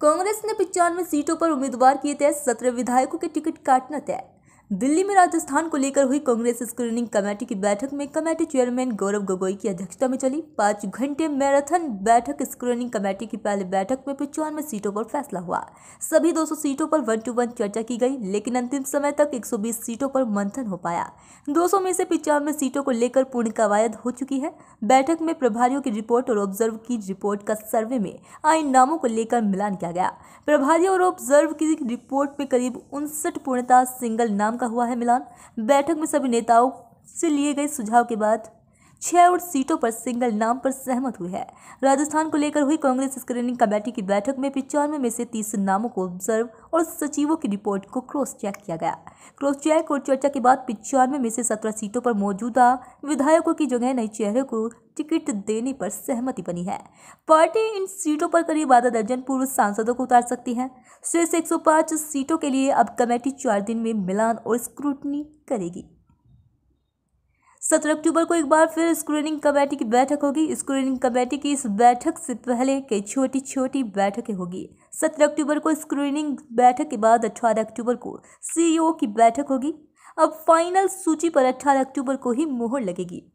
कांग्रेस ने पिचानवे सीटों पर उम्मीदवार किए तय सत्रह विधायकों के टिकट काटना तय दिल्ली में राजस्थान को लेकर हुई कांग्रेस स्क्रीनिंग कमेटी की बैठक में कमेटी चेयरमैन गौरव गगोई की अध्यक्षता में चली पाँच घंटे मैराथन बैठक स्क्रीनिंग कमेटी की पहले बैठक में पचानवे सीटों पर फैसला हुआ सभी 200 सीटों पर वन टू वन चर्चा की गई लेकिन अंतिम समय तक 120 सीटों पर मंथन हो पाया 200 में से पचानवे सीटों को लेकर पूर्ण कवायद हो चुकी है बैठक में प्रभारियों की रिपोर्ट और ऑब्जर्व की रिपोर्ट का सर्वे में आई नामों को लेकर मिलान किया गया प्रभारियों और ऑब्जर्व की रिपोर्ट में करीब उनसठ पूर्णता सिंगल नाम का हुआ है मिलान बैठक में सभी नेताओं से लिए गए सुझाव के बाद छह और सीटों पर सिंगल नाम पर सहमत हुई है राजस्थान को लेकर हुई कांग्रेस स्क्रीनिंग कमेटी की बैठक में पिचानवे में से तीस नामों को ऑब्जर्व और सचिवों की रिपोर्ट को क्रॉस चेक किया गया क्रॉस चेक और चर्चा के बाद पिचानवे में से सत्रह सीटों पर मौजूदा विधायकों की जगह नए चेहरे को टिकट देने पर सहमति बनी है पार्टी इन सीटों पर करीब आधा दर्जन पूर्व सांसदों को उतार सकती है शेष एक सीटों के लिए अब कमेटी चार दिन में मिलान और स्क्रूटनी करेगी सत्रह अक्टूबर को एक बार फिर स्क्रीनिंग कमेटी की बैठक होगी स्क्रीनिंग कमेटी की इस बैठक से पहले कई छोटी छोटी बैठकें होगी सत्रह अक्टूबर को स्क्रीनिंग बैठक के बाद अठारह अक्टूबर को सीईओ e की बैठक होगी अब फाइनल सूची पर अठारह अक्टूबर को ही मोहर लगेगी